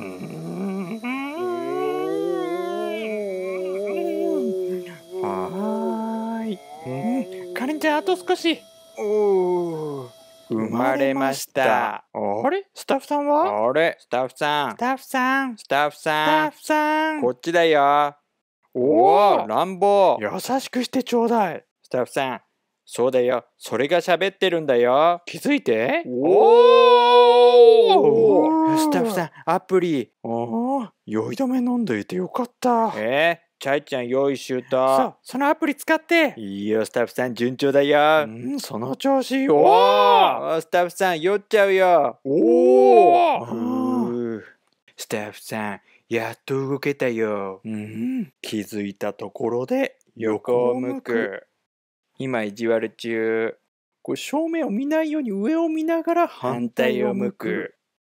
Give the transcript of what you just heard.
はーい。うん、カレンちゃん、あと少し。おー。生まれました。あれスタッフさんはあれスタッフさん。スタッフさん。スタッフさん。スタッフさん。こっちだよ。おお、乱暴。優しくしてちょうだい。スタッフさん。そうだよ。それが喋ってるんだよ。気づいておおスタッフさん、アプリ。おお、酔い止め飲んでいてよかった。えー、チャイちゃん用意周到。そう、そのアプリ使って。いいよ、スタッフさん、順調だよ。ん、その調子。おお、スタッフさん、酔っちゃうよ。おお。スタッフさん、やっと動けたよ。ん、気づいたところで横を向く。今意地悪中。これ正面を見ないように上を見ながら反対を向く。